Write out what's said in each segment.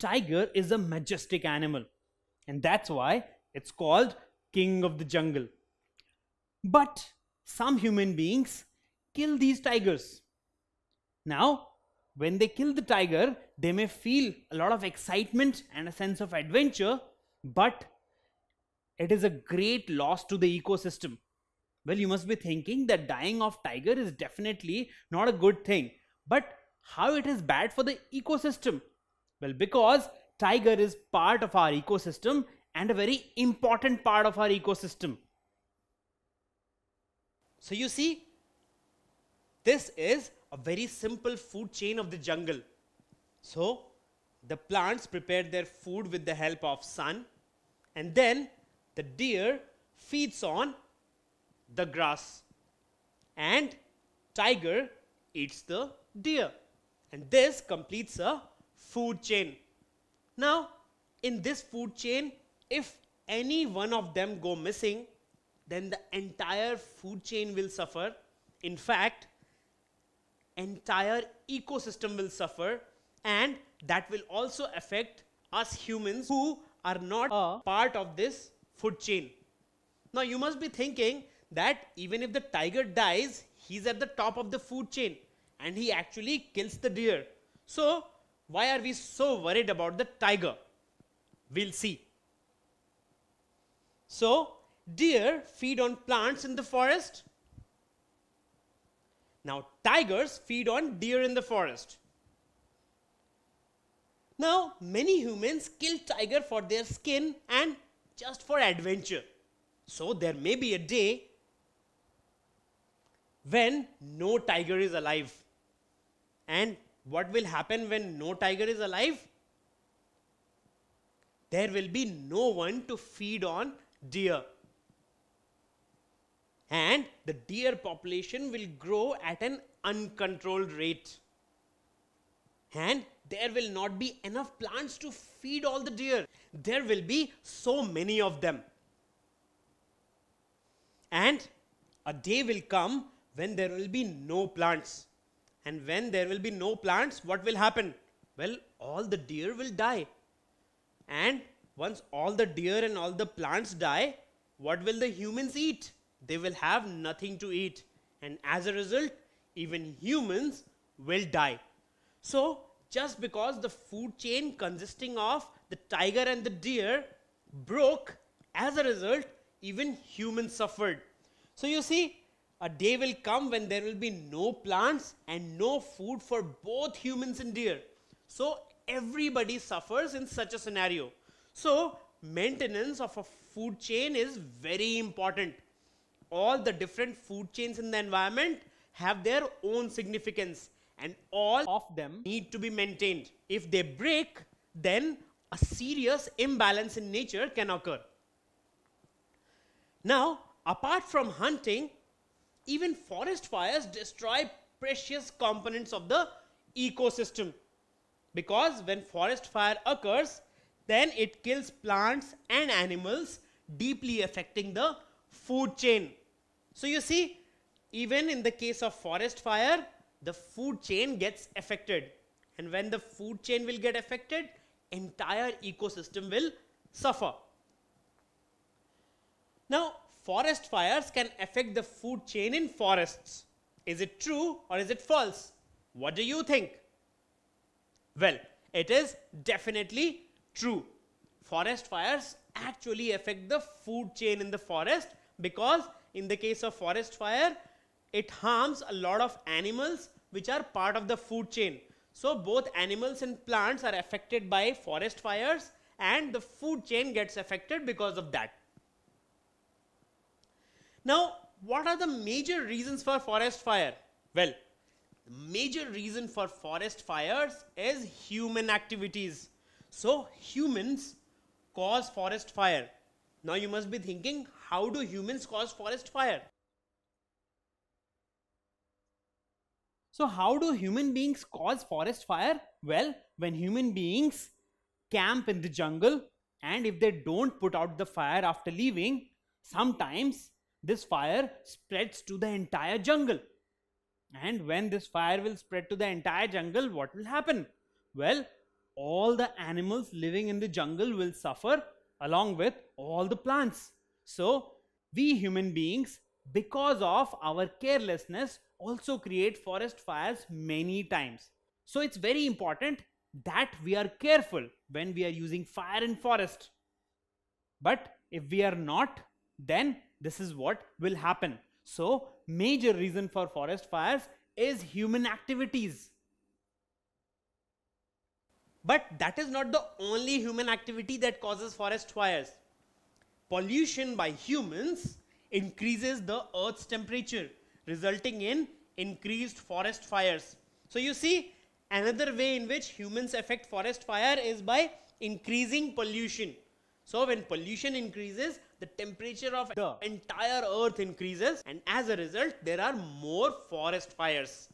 tiger is a majestic animal and that's why it's called king of the jungle. But some human beings kill these tigers. Now, when they kill the tiger, they may feel a lot of excitement and a sense of adventure, but it is a great loss to the ecosystem. Well, you must be thinking that dying of tiger is definitely not a good thing, but how it is bad for the ecosystem well, because tiger is part of our ecosystem and a very important part of our ecosystem. So you see, this is a very simple food chain of the jungle. So the plants prepare their food with the help of sun and then the deer feeds on the grass and tiger eats the deer and this completes a food chain. Now, in this food chain, if any one of them go missing, then the entire food chain will suffer. In fact, entire ecosystem will suffer and that will also affect us humans who are not a part of this food chain. Now you must be thinking that even if the tiger dies, he's at the top of the food chain and he actually kills the deer. So why are we so worried about the tiger? We'll see. So, deer feed on plants in the forest. Now, tigers feed on deer in the forest. Now, many humans kill tiger for their skin and just for adventure. So, there may be a day when no tiger is alive and what will happen when no tiger is alive? There will be no one to feed on deer. And the deer population will grow at an uncontrolled rate. And there will not be enough plants to feed all the deer. There will be so many of them. And a day will come when there will be no plants and when there will be no plants, what will happen? Well, all the deer will die. And once all the deer and all the plants die, what will the humans eat? They will have nothing to eat. And as a result, even humans will die. So, just because the food chain consisting of the tiger and the deer broke, as a result, even humans suffered. So, you see, a day will come when there will be no plants and no food for both humans and deer. So everybody suffers in such a scenario. So maintenance of a food chain is very important. All the different food chains in the environment have their own significance and all of them need to be maintained. If they break, then a serious imbalance in nature can occur. Now, apart from hunting, even forest fires destroy precious components of the ecosystem because when forest fire occurs then it kills plants and animals deeply affecting the food chain so you see even in the case of forest fire the food chain gets affected and when the food chain will get affected entire ecosystem will suffer now forest fires can affect the food chain in forests. Is it true or is it false? What do you think? Well, it is definitely true. Forest fires actually affect the food chain in the forest because in the case of forest fire, it harms a lot of animals which are part of the food chain. So, both animals and plants are affected by forest fires and the food chain gets affected because of that. Now, what are the major reasons for forest fire? Well, major reason for forest fires is human activities. So, humans cause forest fire. Now, you must be thinking, how do humans cause forest fire? So, how do human beings cause forest fire? Well, when human beings camp in the jungle and if they don't put out the fire after leaving, sometimes this fire spreads to the entire jungle. And when this fire will spread to the entire jungle, what will happen? Well, all the animals living in the jungle will suffer along with all the plants. So, we human beings, because of our carelessness, also create forest fires many times. So, it's very important that we are careful when we are using fire in forest. But if we are not, then this is what will happen. So major reason for forest fires is human activities. But that is not the only human activity that causes forest fires. Pollution by humans increases the earth's temperature resulting in increased forest fires. So you see another way in which humans affect forest fire is by increasing pollution. So when pollution increases, the temperature of the entire earth increases and as a result, there are more forest fires.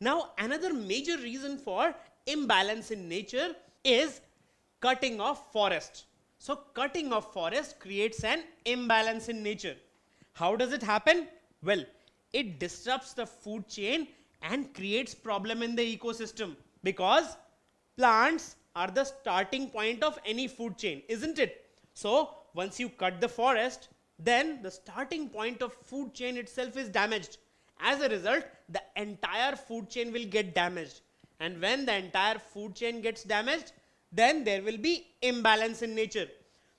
Now another major reason for imbalance in nature is cutting of forest. So cutting of forest creates an imbalance in nature. How does it happen? Well, it disrupts the food chain and creates problem in the ecosystem because plants are the starting point of any food chain, isn't it? So once you cut the forest, then the starting point of food chain itself is damaged. As a result, the entire food chain will get damaged. And when the entire food chain gets damaged, then there will be imbalance in nature.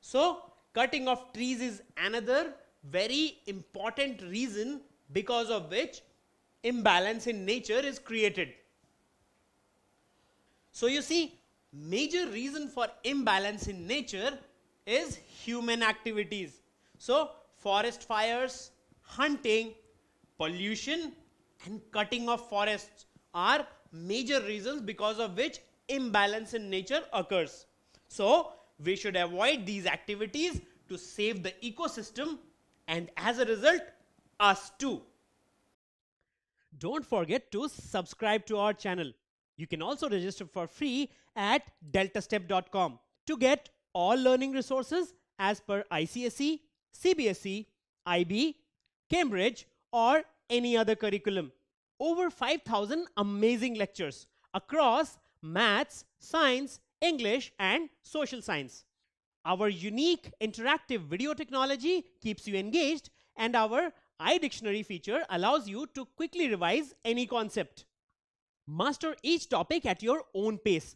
So cutting of trees is another very important reason because of which imbalance in nature is created. So you see major reason for imbalance in nature is human activities. So forest fires, hunting, pollution and cutting of forests are major reasons because of which imbalance in nature occurs. So we should avoid these activities to save the ecosystem and as a result us too. Don't forget to subscribe to our channel. You can also register for free at deltastep.com to get all learning resources as per ICSE, CBSE, IB, Cambridge, or any other curriculum. Over 5,000 amazing lectures across maths, science, English, and social science. Our unique interactive video technology keeps you engaged, and our iDictionary feature allows you to quickly revise any concept. Master each topic at your own pace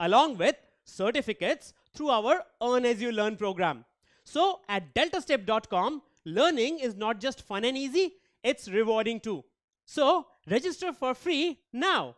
along with certificates through our Earn As You Learn program. So at deltastep.com, learning is not just fun and easy, it's rewarding too. So register for free now.